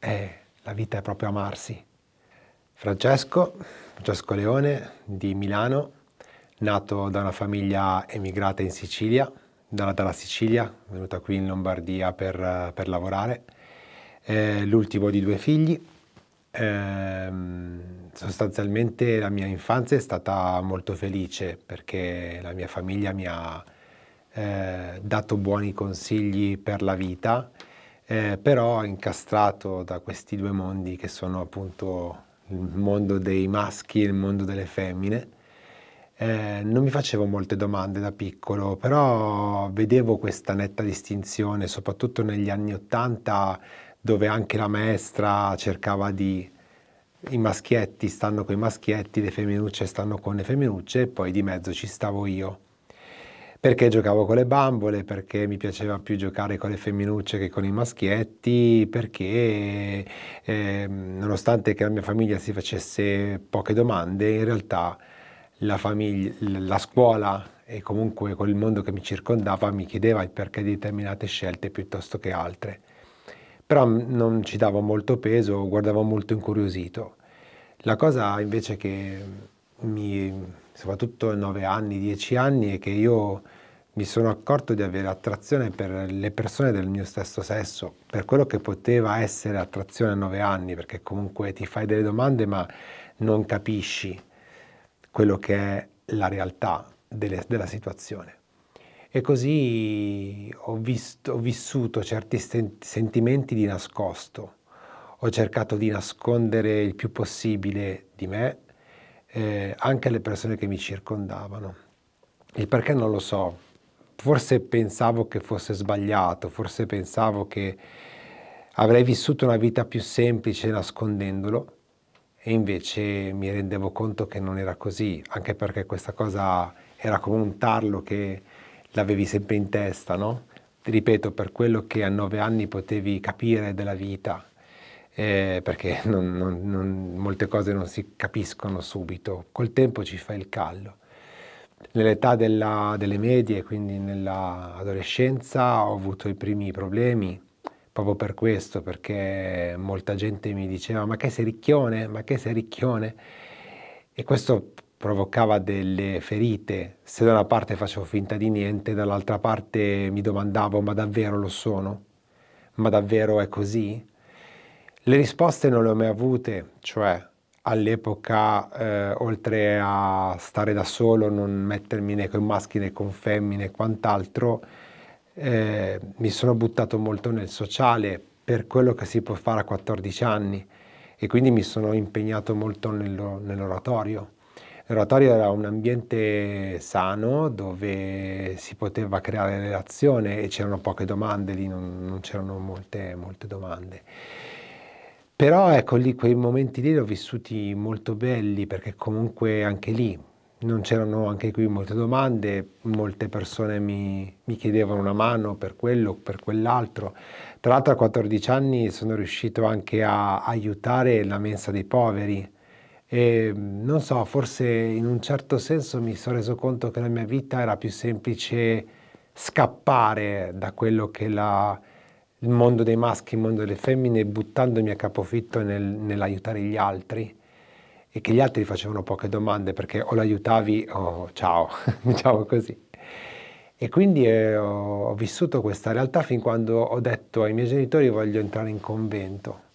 Eh, la vita è proprio amarsi. Francesco, Francesco Leone di Milano, nato da una famiglia emigrata in Sicilia, dalla, dalla Sicilia, venuta qui in Lombardia per, per lavorare, eh, l'ultimo di due figli. Eh, sostanzialmente la mia infanzia è stata molto felice perché la mia famiglia mi ha eh, dato buoni consigli per la vita eh, però incastrato da questi due mondi che sono appunto il mondo dei maschi e il mondo delle femmine. Eh, non mi facevo molte domande da piccolo, però vedevo questa netta distinzione, soprattutto negli anni Ottanta, dove anche la maestra cercava di i maschietti stanno con i maschietti, le femminucce stanno con le femminucce e poi di mezzo ci stavo io perché giocavo con le bambole, perché mi piaceva più giocare con le femminucce che con i maschietti, perché eh, nonostante che la mia famiglia si facesse poche domande, in realtà la, famiglia, la scuola e comunque quel mondo che mi circondava mi chiedeva il perché di determinate scelte piuttosto che altre. Però non ci davo molto peso, guardavo molto incuriosito. La cosa invece che mi soprattutto 9 anni, 10 anni, è che io mi sono accorto di avere attrazione per le persone del mio stesso sesso, per quello che poteva essere attrazione a 9 anni, perché comunque ti fai delle domande ma non capisci quello che è la realtà delle, della situazione. E così ho, visto, ho vissuto certi sentimenti di nascosto, ho cercato di nascondere il più possibile di me eh, anche alle persone che mi circondavano. Il perché non lo so, forse pensavo che fosse sbagliato, forse pensavo che avrei vissuto una vita più semplice nascondendolo e invece mi rendevo conto che non era così, anche perché questa cosa era come un tarlo che l'avevi sempre in testa, no? Ti ripeto, per quello che a nove anni potevi capire della vita, eh, perché non, non, non, molte cose non si capiscono subito, col tempo ci fa il callo. Nell'età delle medie, quindi nell'adolescenza, ho avuto i primi problemi proprio per questo, perché molta gente mi diceva ma che sei ricchione, ma che sei ricchione, e questo provocava delle ferite, se da una parte facevo finta di niente, dall'altra parte mi domandavo ma davvero lo sono? Ma davvero è così? Le risposte non le ho mai avute, cioè all'epoca eh, oltre a stare da solo, non mettermi né con maschi né con femmine e quant'altro, eh, mi sono buttato molto nel sociale per quello che si può fare a 14 anni e quindi mi sono impegnato molto nello, nell'oratorio. L'oratorio era un ambiente sano dove si poteva creare relazione e c'erano poche domande, lì non, non c'erano molte, molte domande. Però ecco lì, quei momenti lì li ho vissuti molto belli perché comunque anche lì non c'erano anche qui molte domande, molte persone mi, mi, chiedevano una mano per quello, per quell'altro. Tra l'altro a 14 anni sono riuscito anche a aiutare la mensa dei poveri e non so, forse in un certo senso mi sono reso conto che la mia vita era più semplice scappare da quello che la il mondo dei maschi, il mondo delle femmine, buttandomi a capofitto nel, nell'aiutare gli altri e che gli altri facevano poche domande perché o l'aiutavi o ciao, diciamo così. E quindi eh, ho vissuto questa realtà fin quando ho detto ai miei genitori voglio entrare in convento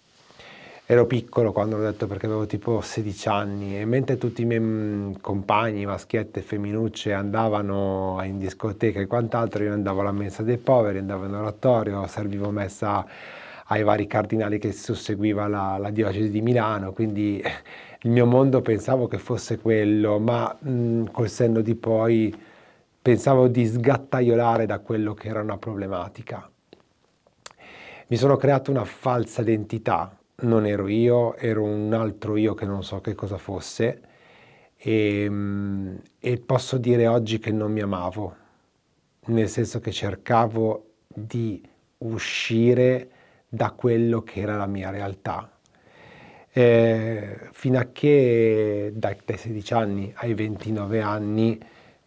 ero piccolo quando l'ho detto perché avevo tipo 16 anni e mentre tutti i miei mm, compagni, maschiette femminucce andavano in discoteca e quant'altro, io andavo alla messa dei poveri, andavo in oratorio, servivo messa ai vari cardinali che susseguiva la, la diocesi di Milano, quindi il mio mondo pensavo che fosse quello, ma mh, mm, col senno di poi pensavo di sgattaiolare da quello che era una problematica. Mi sono creato una falsa identità non ero io, ero un altro io che non so che cosa fosse e, ehm, e posso dire oggi che non mi amavo, nel senso che cercavo di uscire da quello che era la mia realtà. Eh, fino a che dai, dai, 16 anni ai 29 anni,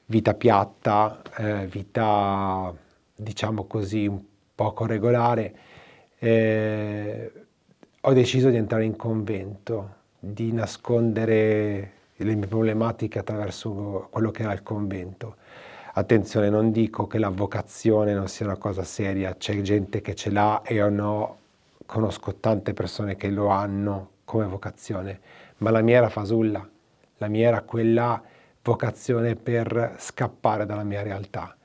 vita piatta, eh, vita diciamo così un poco regolare, eh, ho deciso di entrare in convento, di nascondere le mie problematiche attraverso quello che era il convento. Attenzione, non dico che la vocazione non sia una cosa seria, c'è gente che ce l'ha e io no, conosco tante persone che lo hanno come vocazione, ma la mia era fasulla, la mia era quella vocazione per scappare dalla mia realtà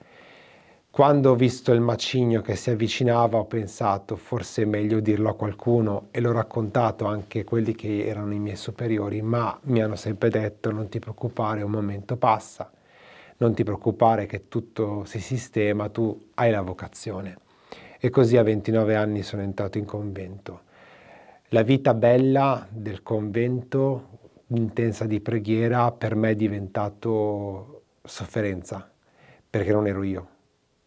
quando ho visto il macigno che si avvicinava ho pensato forse è meglio dirlo a qualcuno e l'ho raccontato anche a quelli che erano i miei superiori, ma mi hanno sempre detto non ti preoccupare, un momento passa, non ti preoccupare che tutto si sistema, tu hai la vocazione. E così a 29 anni sono entrato in convento. La vita bella del convento, intensa di preghiera, per me è diventato sofferenza, perché non ero io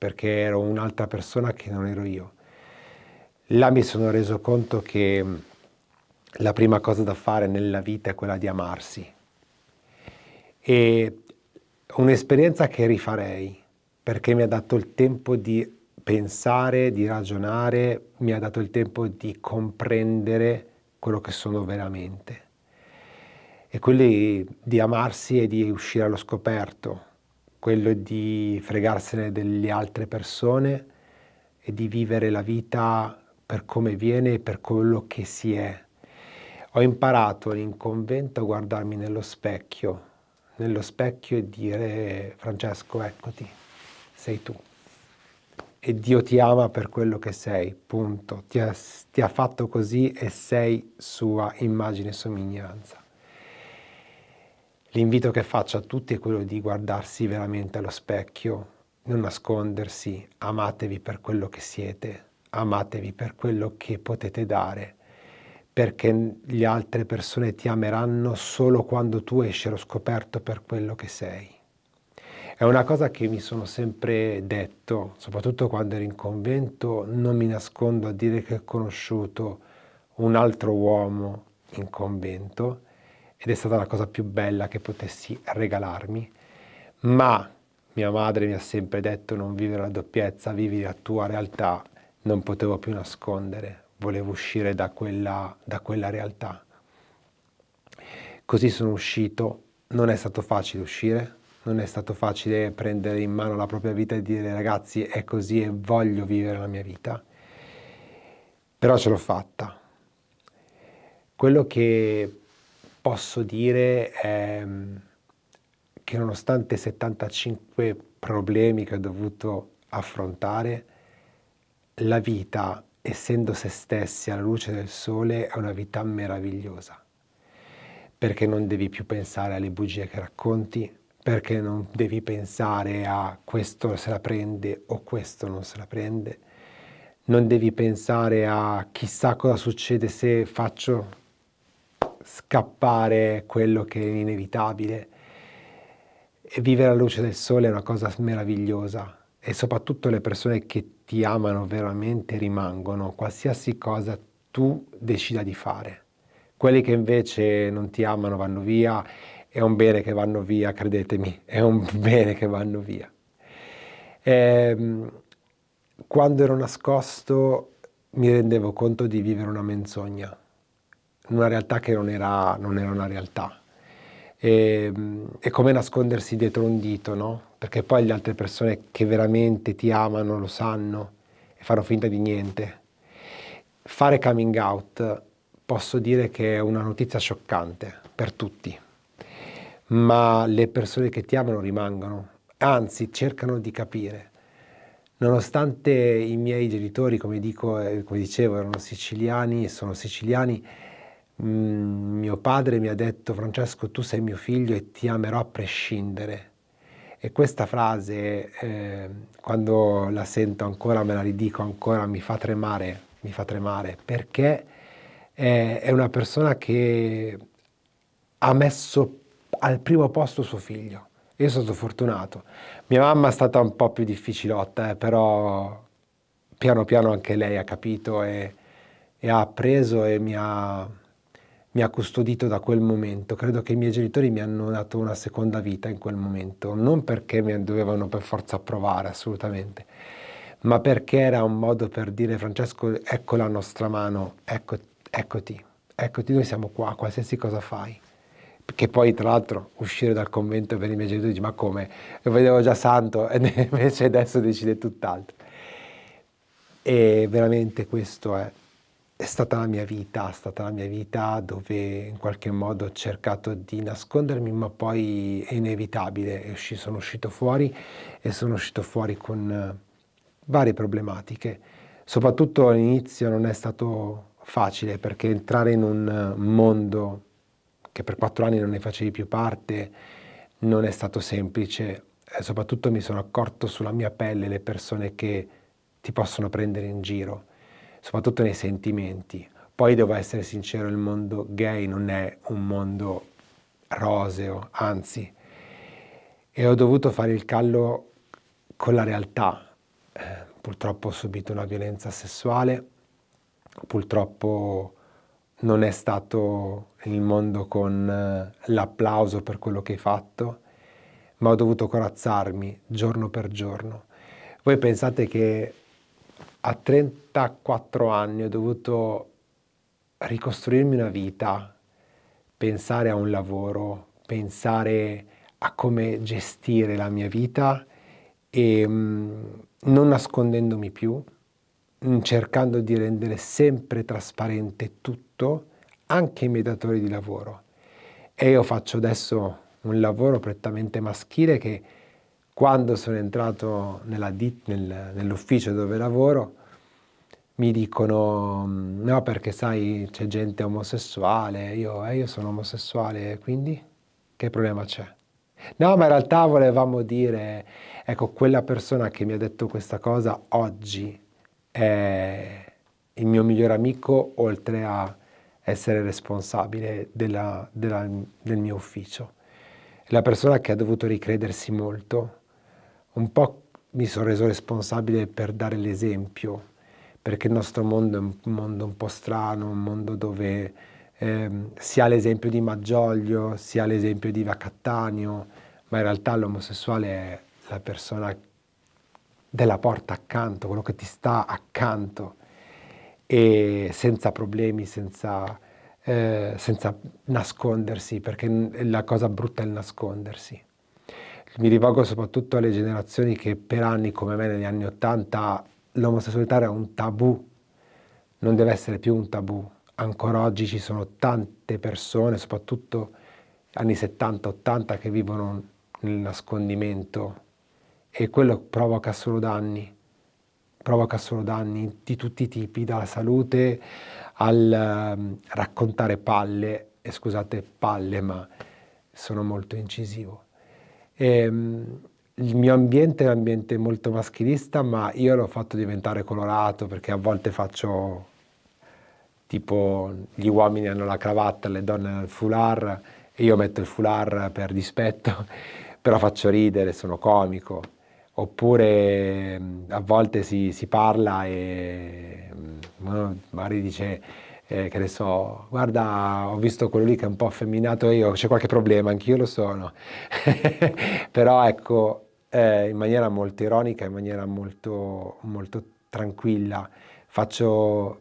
perché ero un'altra persona che non ero io. Là mi sono reso conto che mm, la prima cosa da fare nella vita è quella di amarsi. E un'esperienza che rifarei, perché mi ha dato il tempo di pensare, di ragionare, mi ha dato il tempo di comprendere quello che sono veramente. E quelli di amarsi e di uscire allo scoperto, quello di fregarsene delle altre persone e di vivere la vita per come viene e per quello che si è. Ho imparato in convento a guardarmi nello specchio, nello specchio e dire Francesco eccoti, sei tu. E Dio ti ama per quello che sei, punto. Ti ha, ti ha fatto così e sei sua immagine e somiglianza. L'invito che faccio a tutti è quello di guardarsi veramente allo specchio, non nascondersi, amatevi per quello che siete, amatevi per quello che potete dare, perché le altre persone ti ameranno solo quando tu esci allo scoperto per quello che sei. È una cosa che mi sono sempre detto, soprattutto quando ero in convento, non mi nascondo a dire che ho conosciuto un altro uomo in convento ed è stata la cosa più bella che potessi regalarmi, ma mia madre mi ha sempre detto non vivere la doppiezza, vivi la tua realtà, non potevo più nascondere, volevo uscire da quella, da quella realtà. Così sono uscito, non è stato facile uscire, non è stato facile prendere in mano la propria vita e dire ragazzi è così e voglio vivere la mia vita, però ce l'ho fatta. Quello che posso dire ehm, che nonostante 75 problemi che ho dovuto affrontare, la vita, essendo se stessi alla luce del sole, è una vita meravigliosa, perché non devi più pensare alle bugie che racconti, perché non devi pensare a questo se la prende o questo non se la prende, non devi pensare a chissà cosa succede se faccio scappare quello che è inevitabile. E vivere alla luce del sole è una cosa meravigliosa e soprattutto le persone che ti amano veramente rimangono, qualsiasi cosa tu decida di fare. Quelli che invece non ti amano vanno via, è un bene che vanno via, credetemi, è un bene che vanno via. E, ehm, quando ero nascosto mi rendevo conto di vivere una menzogna una realtà che non era, non era una realtà. E, è come nascondersi dietro un dito, no? Perché poi le altre persone che veramente ti amano lo sanno e fanno finta di niente. Fare coming out posso dire che è una notizia scioccante per tutti, ma le persone che ti amano rimangono, anzi cercano di capire. Nonostante i miei genitori, come, dico, eh, come dicevo, erano siciliani e sono siciliani, Mm, mio padre mi ha detto Francesco tu sei mio figlio e ti amerò a prescindere. E questa frase, eh, quando la sento ancora, me la ridico ancora, mi fa tremare, mi fa tremare, perché è, è una persona che ha messo al primo posto suo figlio. Io sono stato fortunato. Mia mamma è stata un po' più difficilotta, eh, però piano piano anche lei ha capito e, e ha appreso e mi ha mi ha custodito da quel momento. Credo che i miei genitori mi hanno dato una seconda vita in quel momento, non perché mi dovevano per forza provare assolutamente, ma perché era un modo per dire Francesco, ecco la nostra mano, ecco, eccoti, eccoti, noi siamo qua, qualsiasi cosa fai. Che poi tra l'altro uscire dal convento per i miei genitori dice ma come, lo vedevo già santo e invece adesso decide tutt'altro. E veramente questo è è stata la mia vita, è stata la mia vita dove in qualche modo ho cercato di nascondermi, ma poi è inevitabile, sono uscito fuori e sono uscito fuori con eh, varie problematiche. Soprattutto all'inizio non è stato facile perché entrare in un eh, mondo che per quattro anni non ne facevi più parte non è stato semplice. E soprattutto mi sono accorto sulla mia pelle le persone che ti possono prendere in giro soprattutto nei sentimenti. Poi devo essere sincero, il mondo gay non è un mondo roseo, anzi, e ho dovuto fare il callo con la realtà. Eh, purtroppo ho subito una violenza sessuale, purtroppo non è stato il mondo con eh, l'applauso per quello che hai fatto, ma ho dovuto corazzarmi giorno per giorno. Voi pensate che a 34 anni ho dovuto ricostruirmi una vita, pensare a un lavoro, pensare a come gestire la mia vita e mm, non nascondendomi più, mm, cercando di rendere sempre trasparente tutto, anche i miei datori di lavoro. E io faccio adesso un lavoro prettamente maschile che quando sono entrato dit, nel, nell'ufficio dove lavoro, mi dicono mm, no perché sai c'è gente omosessuale, io, eh, io sono omosessuale, quindi che problema c'è? No, ma in realtà volevamo dire, ecco, quella persona che mi ha detto questa cosa oggi è il mio migliore amico, oltre a essere responsabile della, della, del mio ufficio. la persona che ha dovuto ricredersi molto un po' mi sono reso responsabile per dare l'esempio, perché il nostro mondo è un mondo un po' strano, un mondo dove ehm, si ha l'esempio di Maggioglio, si ha l'esempio di Vacattanio, ma in realtà l'omosessuale è la persona della porta accanto, quello che ti sta accanto e senza problemi, senza, eh, senza nascondersi, perché la cosa brutta è il nascondersi mi rivolgo soprattutto alle generazioni che per anni come me negli anni Ottanta l'omosessualità era un tabù, non deve essere più un tabù. Ancora oggi ci sono tante persone, soprattutto anni 70-80, che vivono nel nascondimento e quello provoca solo danni, provoca solo danni di tutti i tipi, dalla salute al um, raccontare palle, e scusate palle ma sono molto incisivo. Ehm, il mio ambiente è un ambiente molto maschilista, ma io l'ho fatto diventare colorato perché a volte faccio tipo gli uomini hanno la cravatta, le donne hanno il foulard e io metto il foulard per dispetto, però faccio ridere, sono comico. Oppure ehm, a volte si, si parla e uno mm, magari dice eh, che ne so, guarda, ho visto quello lì che è un po' affeminato io, c'è qualche problema, anch'io lo sono. Però ecco, eh, in maniera molto ironica, in maniera molto, molto tranquilla, faccio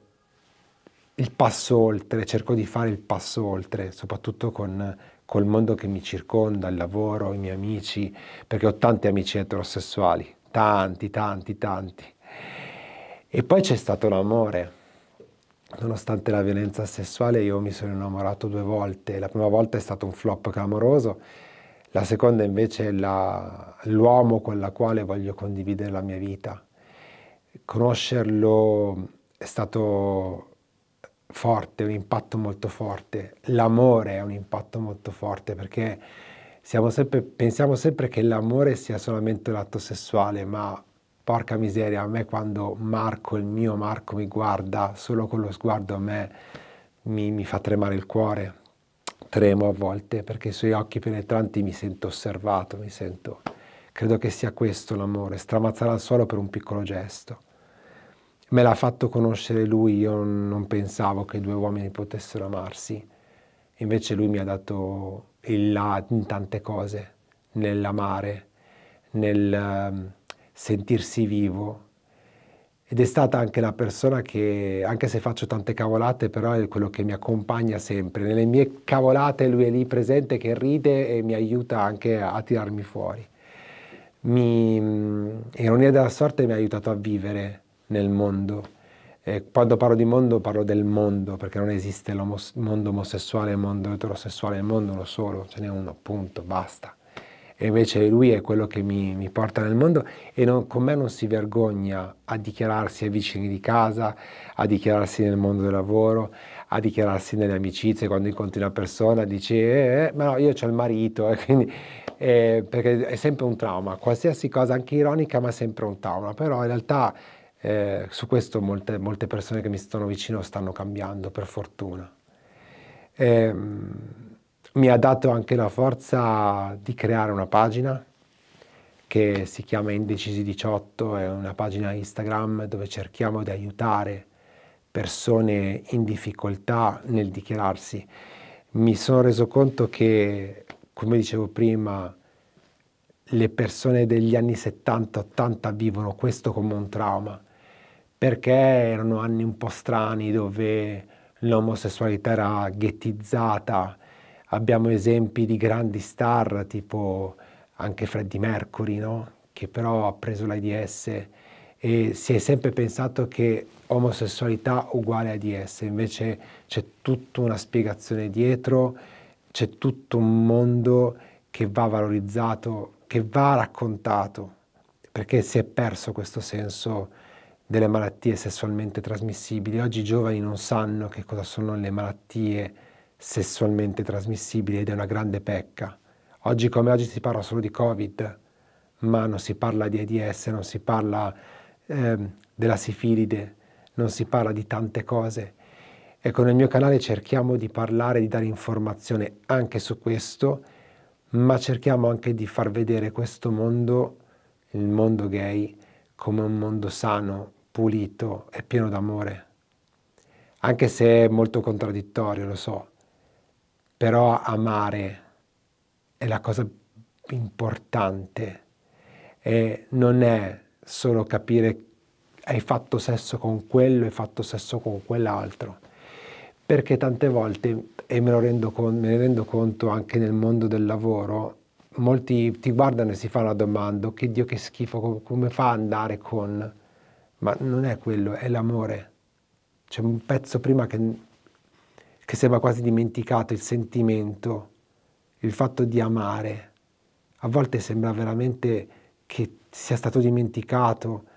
il passo oltre, cerco di fare il passo oltre, soprattutto con col mondo che mi circonda, il lavoro, i miei amici, perché ho tanti amici eterosessuali, tanti, tanti, tanti. E poi c'è stato l'amore nonostante la violenza sessuale io mi sono innamorato due volte, la prima volta è stato un flop clamoroso, la seconda invece è la, l'uomo con la quale voglio condividere la mia vita. Conoscerlo è stato forte, un impatto molto forte, l'amore è un impatto molto forte perché sempre, pensiamo sempre che l'amore sia solamente l'atto sessuale, ma porca miseria, a me quando Marco, il mio Marco, mi guarda solo con lo sguardo a me mi, mi fa tremare il cuore, tremo a volte perché i suoi occhi penetranti mi sento osservato, mi sento... Credo che sia questo l'amore, stramazzare al suolo per un piccolo gesto. Me l'ha fatto conoscere lui, io non pensavo che due uomini potessero amarsi, invece lui mi ha dato il là in tante cose, nell'amare, nel ehm, sentirsi vivo. Ed è stata anche la persona che, anche se faccio tante cavolate, però è quello che mi accompagna sempre. Nelle mie cavolate lui è lì presente che ride e mi aiuta anche a, tirarmi fuori. Mi, mm, ironia della sorte mi ha aiutato a vivere nel mondo. E quando parlo di mondo parlo del mondo, perché non esiste il mondo omosessuale, il mondo eterosessuale, il mondo uno solo, ce n'è uno, punto, basta e invece lui è quello che mi, mi porta nel mondo e non, con me non si vergogna a dichiararsi ai vicini di casa, a dichiararsi nel mondo del lavoro, a dichiararsi nelle amicizie, quando incontri una persona dice eh, eh, eh, ma no, io ho il marito, eh, quindi, perché è sempre un trauma, qualsiasi cosa, anche ironica, ma sempre un trauma, però in realtà eh, su questo molte, molte, persone che mi stanno vicino stanno cambiando, per fortuna. Ehm, mi ha dato anche la forza di creare una pagina che si chiama Indecisi18, è una pagina Instagram dove cerchiamo di aiutare persone in difficoltà nel dichiararsi. Mi sono reso conto che, come dicevo prima, le persone degli anni 70-80 vivono questo come un trauma, perché erano anni un po' strani dove l'omosessualità era ghettizzata, Abbiamo esempi di grandi star tipo anche Freddie Mercury, no? che però ha preso l'AIDS e si è sempre pensato che omosessualità uguale AIDS, invece c'è tutta una spiegazione dietro, c'è tutto un mondo che va valorizzato, che va raccontato, perché si è perso questo senso delle malattie sessualmente trasmissibili. Oggi i giovani non sanno che cosa sono le malattie sessualmente trasmissibile ed è una grande pecca. Oggi come oggi si parla solo di Covid, ma non si parla di AIDS, non si parla eh, della sifilide, non si parla di tante cose. Ecco, nel mio canale cerchiamo di parlare, di dare informazione anche su questo, ma cerchiamo anche di far vedere questo mondo, il mondo gay, come un mondo sano, pulito e pieno d'amore. Anche se è molto contraddittorio, lo so, però amare è la cosa importante e non è solo capire hai fatto sesso con quello, hai fatto sesso con quell'altro, perché tante volte, e me, lo rendo con, me ne rendo conto anche nel mondo del lavoro, molti ti guardano e si fanno la domanda, oh, che Dio che schifo, come fa ad andare con... Ma non è quello, è l'amore. C'è un pezzo prima che che sembra quasi dimenticato il sentimento, il fatto di amare. A volte sembra veramente che sia stato dimenticato,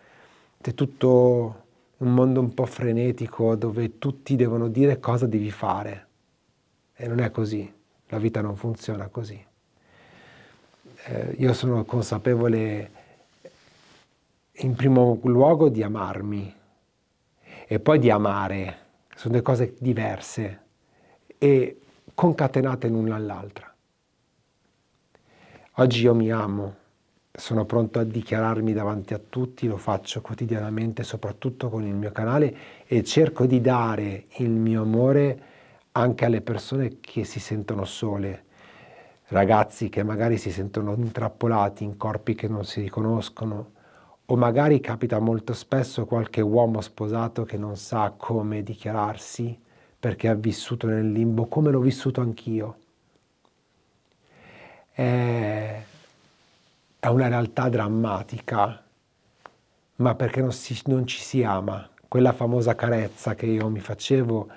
È tutto un mondo un po' frenetico dove tutti devono dire cosa devi fare. E non è così, la vita non funziona così. Eh, io sono consapevole in primo luogo di amarmi e poi di amare, sono due cose diverse e concatenate l'una all'altra. Oggi io mi amo, sono pronto a dichiararmi davanti a tutti, lo faccio quotidianamente, soprattutto con il mio canale e cerco di dare il mio amore anche alle persone che si sentono sole, ragazzi che magari si sentono intrappolati in corpi che non si riconoscono o magari capita molto spesso qualche uomo sposato che non sa come dichiararsi perché ha vissuto nel limbo come l'ho vissuto anch'io. È una realtà drammatica, ma perché non, si, non ci si ama. Quella famosa carezza che io mi facevo,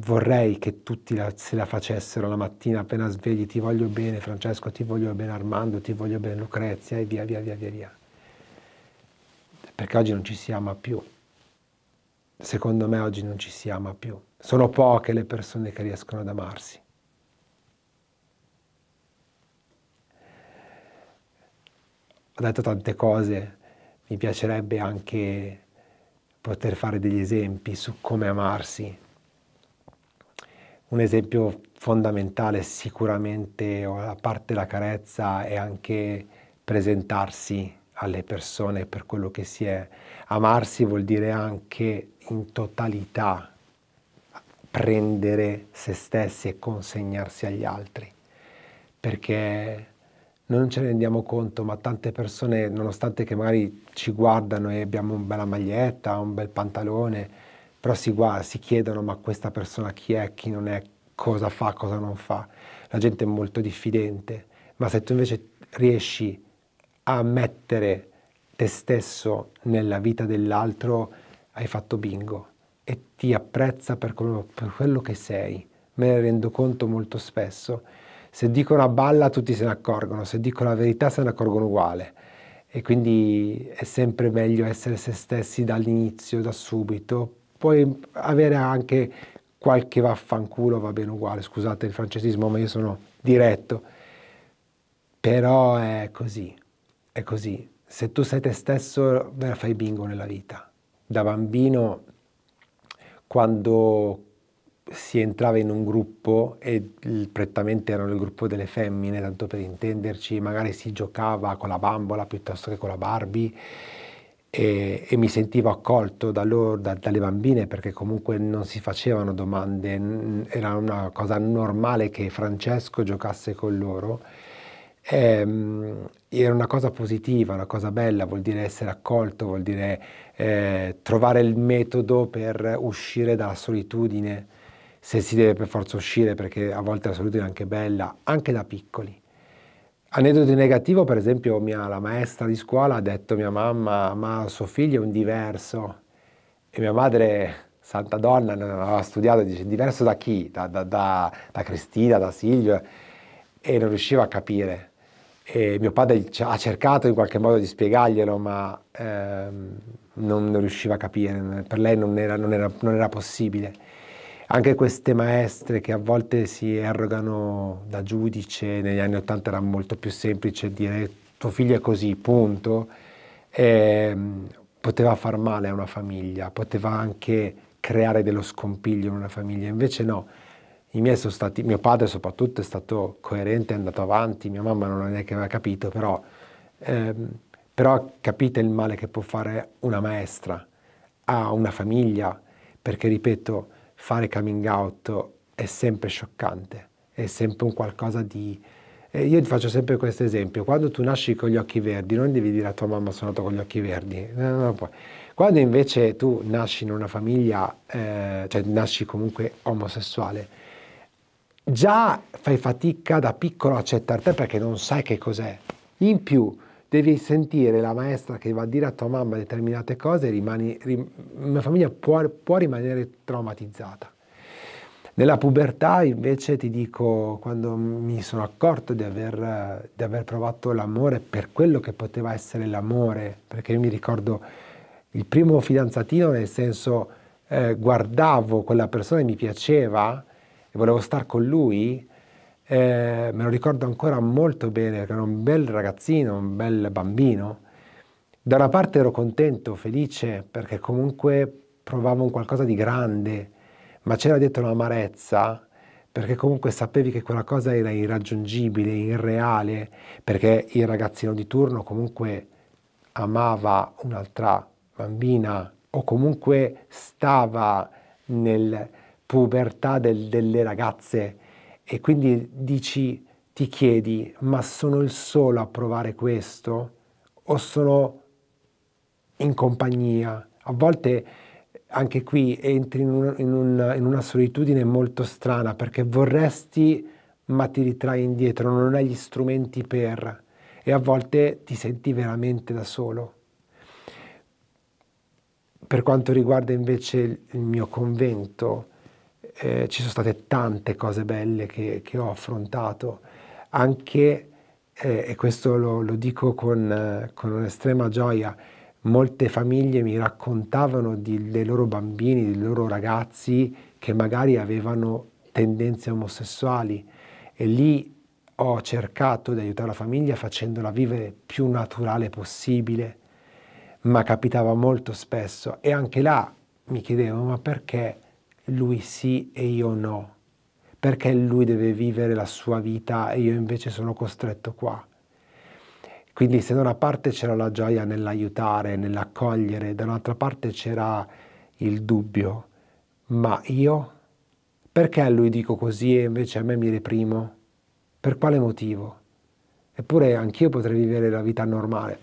vorrei che tutti la, se la facessero la mattina appena svegli, ti voglio bene Francesco, ti voglio bene Armando, ti voglio bene Lucrezia e via via via via via. Perché oggi non ci si ama più. Secondo me oggi non ci si ama più. Sono poche le persone che riescono ad amarsi. Ho detto tante cose, mi piacerebbe anche poter fare degli esempi su come amarsi. Un esempio fondamentale sicuramente, a parte la carezza, è anche presentarsi alle persone per quello che si è. Amarsi vuol dire anche in totalità prendere se stessi e consegnarsi agli altri, perché noi non ce ne rendiamo conto, ma tante persone, nonostante che magari ci guardano e abbiamo una bella maglietta, un bel pantalone, però si, guarda, si chiedono ma questa persona chi è, chi non è, cosa fa, cosa non fa. La gente è molto diffidente, ma se tu invece riesci a mettere te stesso nella vita dell'altro, hai fatto bingo e ti apprezza per quello, per quello che sei. Me ne rendo conto molto spesso. Se dico una balla tutti se ne accorgono, se dico la verità se ne accorgono uguale. E quindi è sempre meglio essere se stessi dall'inizio, da subito. Puoi avere anche qualche vaffanculo va bene uguale, scusate il francesismo, ma io sono diretto. Però è così, è così. Se tu sei te stesso, ve la fai bingo nella vita. Da bambino quando si entrava in un gruppo e prettamente erano il gruppo delle femmine, tanto per intenderci, magari si giocava con la bambola piuttosto che con la Barbie e, e mi sentivo accolto da loro, da, dalle bambine perché comunque non si facevano domande, era una cosa normale che Francesco giocasse con loro ehm, era una cosa positiva, una cosa bella, vuol dire essere accolto, vuol dire eh, trovare il metodo per uscire dalla solitudine, se si deve per forza uscire, perché a volte la solitudine è anche bella, anche da piccoli. Aneddoto negativo, per esempio, mia, la maestra di scuola ha detto a mia mamma, ma suo figlio è un diverso. E mia madre, santa donna, non aveva studiato, dice, diverso da chi? Da, da, da, da Cristina, da Silvio. E non riusciva a capire. E mio padre ha cercato in qualche modo di spiegarglielo, ma ehm, non, riusciva a capire, per lei non era, non, era, non era, possibile. Anche queste maestre che a volte si erogano da giudice, negli anni Ottanta era molto più semplice dire tuo figlio è così, punto, ehm, poteva far male a una famiglia, poteva anche creare dello scompiglio in una famiglia, invece no i miei sono stati, mio padre soprattutto è stato coerente, è andato avanti, mia mamma non è che aveva capito, però, ehm, però capite il male che può fare una maestra a una famiglia, perché ripeto, fare coming out è sempre scioccante, è sempre un qualcosa di... Eh, io ti faccio sempre questo esempio, quando tu nasci con gli occhi verdi non devi dire a tua mamma sono nato con gli occhi verdi, no, no, no, quando invece tu nasci in una famiglia, eh, cioè nasci comunque omosessuale, già fai fatica da piccolo a accettare te perché non sai che cos'è. In più devi sentire la maestra che va a dire a tua mamma determinate cose e rimani, rim, una famiglia può, può rimanere traumatizzata. Nella pubertà invece ti dico, quando mi sono accorto di aver, di aver provato l'amore per quello che poteva essere l'amore, perché io mi ricordo il primo fidanzatino nel senso eh, guardavo quella persona e mi piaceva, e volevo stare con lui, eh, me lo ricordo ancora molto bene, perché era un bel ragazzino, un bel bambino. Da una parte ero contento, felice, perché comunque provavo un qualcosa di grande, ma c'era dietro un'amarezza, perché comunque sapevi che quella cosa era irraggiungibile, irreale, perché il ragazzino di turno comunque amava un'altra bambina o comunque stava nel, pubertà del, delle ragazze e quindi dici, ti chiedi, ma sono il solo a provare questo? O sono in compagnia? A volte anche qui entri in, un, in, un, in una solitudine molto strana perché vorresti ma ti ritrai indietro, non hai gli strumenti per e a volte ti senti veramente da solo. Per quanto riguarda invece il mio convento, eh, ci sono state tante cose belle che, che ho affrontato, anche, eh, e questo lo, lo dico con, eh, con un'estrema gioia, molte famiglie mi raccontavano di, dei loro bambini, dei loro ragazzi che magari avevano tendenze omosessuali e lì ho cercato di aiutare la famiglia facendola vivere più naturale possibile, ma capitava molto spesso e anche là mi chiedevo ma perché lui sì e io no, perché lui deve vivere la sua vita e io invece sono costretto qua. Quindi se da una parte c'era la gioia nell'aiutare, nell'accogliere, dall'altra parte c'era il dubbio, ma io perché a lui dico così e invece a me mi reprimo? Per quale motivo? Eppure anch'io potrei vivere la vita normale,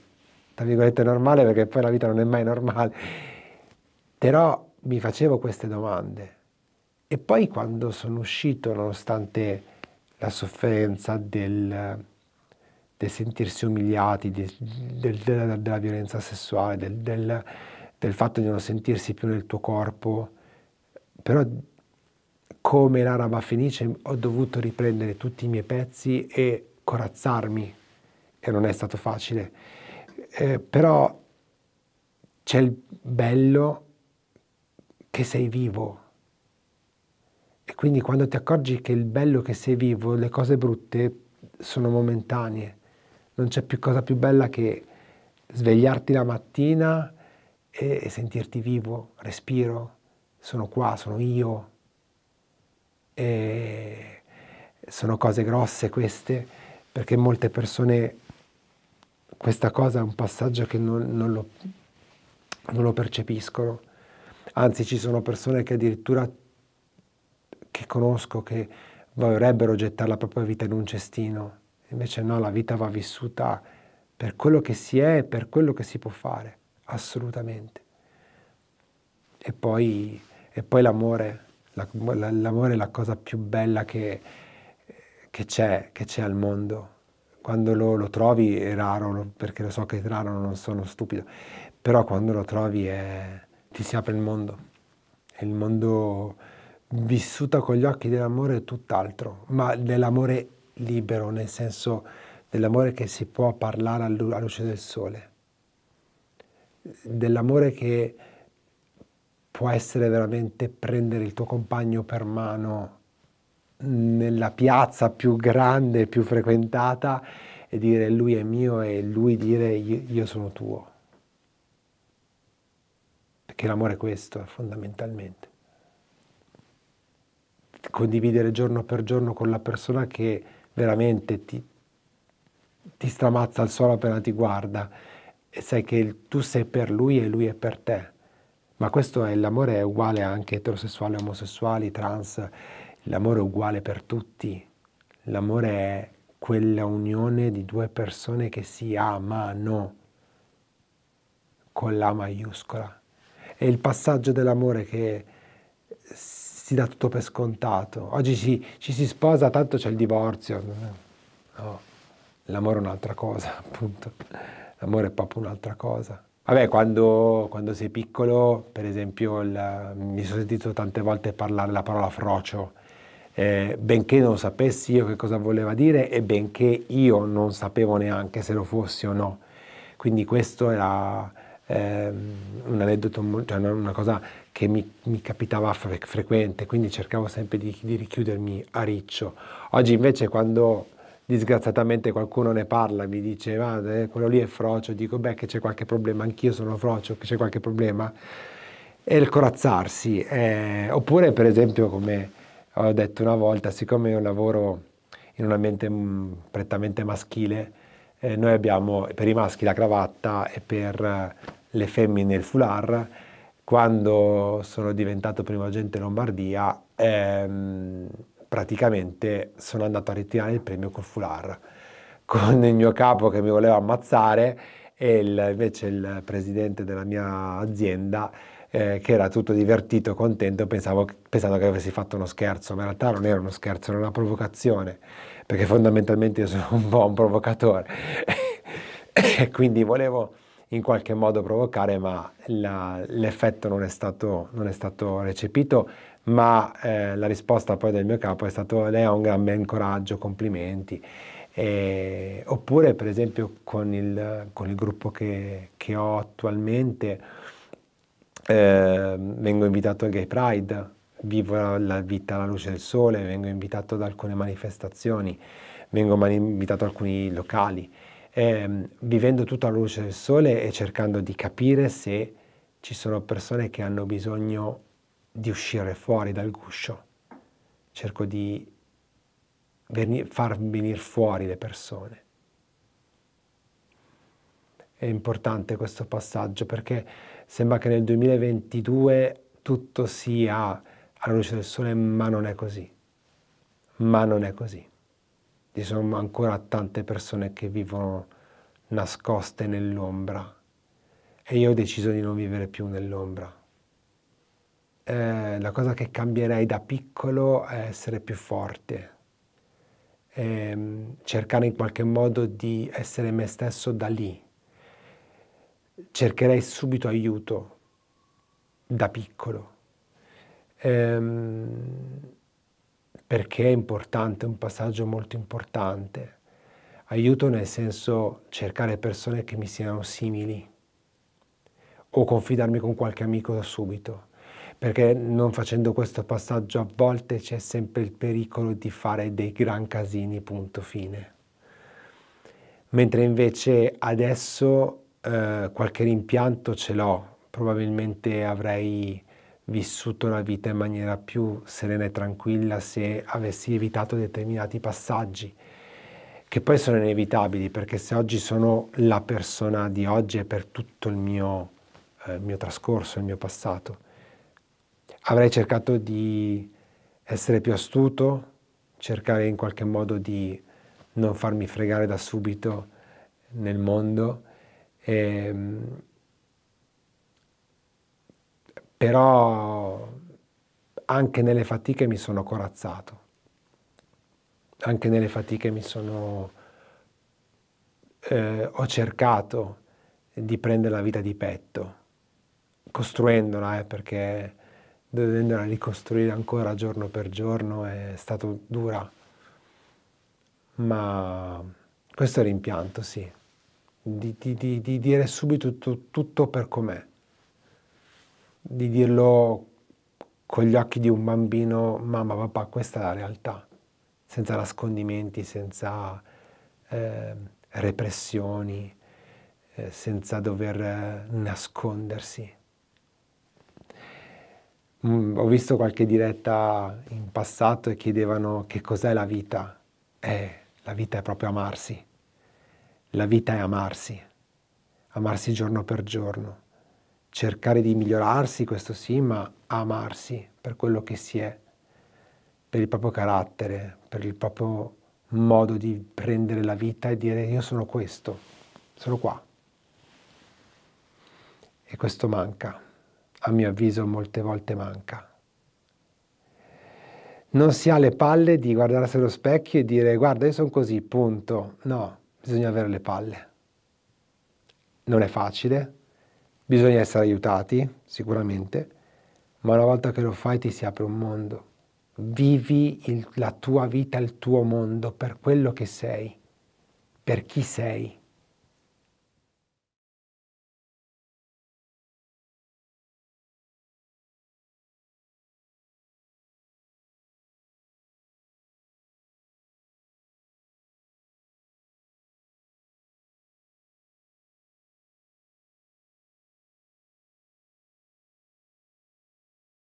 tra virgolette normale perché poi la vita non è mai normale, però mi facevo queste domande e poi quando sono uscito, nonostante la sofferenza del, del sentirsi umiliati, del, del, della, della, violenza sessuale, del, fatto di non sentirsi più nel tuo corpo, però come l'araba fenice ho dovuto riprendere tutti i miei pezzi e corazzarmi e non è stato facile. Eh, però c'è il bello che sei vivo. E quindi quando ti accorgi che il bello che sei vivo, le cose brutte sono momentanee. Non c'è più cosa più bella che svegliarti la mattina e, e sentirti vivo, respiro, sono qua, sono io. E sono cose grosse queste, perché molte persone questa cosa è un passaggio che non, non, lo, non lo percepiscono anzi ci sono persone che addirittura che conosco che vorrebbero gettare la propria vita in un cestino, invece no, la vita va vissuta per quello che si è e per quello che si può fare, assolutamente. E poi, e poi l'amore, l'amore è la cosa più bella che, che, c'è, che c'è al mondo. Quando lo, lo, trovi è raro, perché lo so che è raro, non sono stupido, però quando lo trovi è ti si apre il mondo. E il mondo vissuto con gli occhi dell'amore è tutt'altro, ma dell'amore libero, nel senso dell'amore che si può parlare alla luce del sole, dell'amore che può essere veramente prendere il tuo compagno per mano nella piazza più grande, più frequentata e dire lui è mio e lui dire io, io sono tuo. Che l'amore è questo, fondamentalmente. Condividere giorno per giorno con la persona che veramente ti, ti stramazza al suolo appena ti guarda e sai che tu sei per lui e lui è per te. Ma questo è l'amore è uguale anche eterosessuali, omosessuali, trans, l'amore è uguale per tutti. L'amore è quella unione di due persone che si amano con la maiuscola è il passaggio dell'amore che si dà tutto per scontato. Oggi ci, ci si sposa, tanto c'è il divorzio. No, l'amore è un'altra cosa, appunto. L'amore è proprio un'altra cosa. Vabbè, quando, quando sei piccolo, per esempio, il, mi sono sentito tante volte parlare la parola frocio. Eh, benché non sapessi io che cosa voleva dire e benché io non sapevo neanche se lo fossi o no. Quindi questo era ehm, un aneddoto, cioè una cosa che mi, mi capitava fre- frequente, quindi cercavo sempre di, di richiudermi a riccio. Oggi invece quando disgraziatamente qualcuno ne parla, mi dice ma eh, quello lì è frocio, dico beh che c'è qualche problema, anch'io sono frocio, che c'è qualche problema, e il corazzarsi. Eh, oppure per esempio come ho detto una volta, siccome io lavoro in un ambiente mm, prettamente maschile, eh, noi abbiamo per i maschi la cravatta e per eh, le femmine il foulard. Quando sono diventato primo agente Lombardia, ehm, praticamente sono andato a ritirare il premio col foulard con il mio capo che mi voleva ammazzare e il, invece il presidente della mia azienda eh, che era tutto divertito, e contento, pensavo, pensando che avessi fatto uno scherzo, ma in realtà non era uno scherzo, era una provocazione perché fondamentalmente io sono un po' un provocatore e quindi volevo in qualche modo provocare, ma l'effetto non, non, è stato recepito, ma eh, la risposta poi del mio capo è stata lei ha un gran ben coraggio, complimenti. E, oppure per esempio con il, con il gruppo che, che, ho attualmente eh, vengo invitato al Gay Pride vivo la vita alla luce del sole, vengo invitato ad alcune manifestazioni, vengo mani- invitato ad alcuni locali, ehm, vivendo tutto alla luce del sole e cercando di capire se ci sono persone che hanno bisogno di uscire fuori dal guscio. Cerco di venir- far venire fuori le persone. È importante questo passaggio perché sembra che nel 2022 tutto sia alla luce del sole, ma non è così. Ma non è così. Ci sono ancora tante persone che vivono nascoste nell'ombra e io ho deciso di non vivere più nell'ombra. Eh, la cosa che cambierei da piccolo è essere più forte, ehm, cercare in qualche modo di essere me stesso da lì. Cercherei subito aiuto da piccolo Ehm, perché è importante, è un passaggio molto importante. Aiuto nel senso cercare persone che mi siano simili o confidarmi con qualche amico da subito, perché non facendo questo passaggio a volte c'è sempre il pericolo di fare dei gran casini, punto fine. Mentre invece adesso eh, qualche rimpianto ce l'ho, probabilmente avrei vissuto la vita in maniera più serena e tranquilla se avessi evitato determinati passaggi che poi sono inevitabili perché se oggi sono la persona di oggi è per tutto il mio, eh, mio trascorso, il mio passato. Avrei cercato di essere più astuto, cercare in qualche modo di non farmi fregare da subito nel mondo. E, ehm, però anche nelle fatiche mi sono corazzato, anche nelle fatiche mi sono... Eh, ho cercato di prendere la vita di petto, costruendola, eh, perché dovendola ricostruire ancora giorno per giorno è stato dura, ma questo è l'impianto, sì, di, di, di, di dire subito tutto, tutto per com'è di dirlo con gli occhi di un bambino, mamma, papà, questa è la realtà, senza nascondimenti, senza eh, repressioni, eh, senza dover eh, nascondersi. Mm, ho visto qualche diretta in passato e chiedevano che cos'è la vita. Eh, la vita è proprio amarsi. La vita è amarsi, amarsi giorno per giorno cercare di migliorarsi, questo sì, ma amarsi per quello che si è, per il proprio carattere, per il proprio modo di prendere la vita e dire io sono questo, sono qua. E questo manca, a mio avviso molte volte manca. Non si ha le palle di guardarsi allo specchio e dire guarda io sono così, punto. No, bisogna avere le palle. Non è facile, Bisogna essere aiutati, sicuramente, ma una volta che lo fai ti si apre un mondo. Vivi il, la tua vita, il tuo mondo per quello che sei, per chi sei.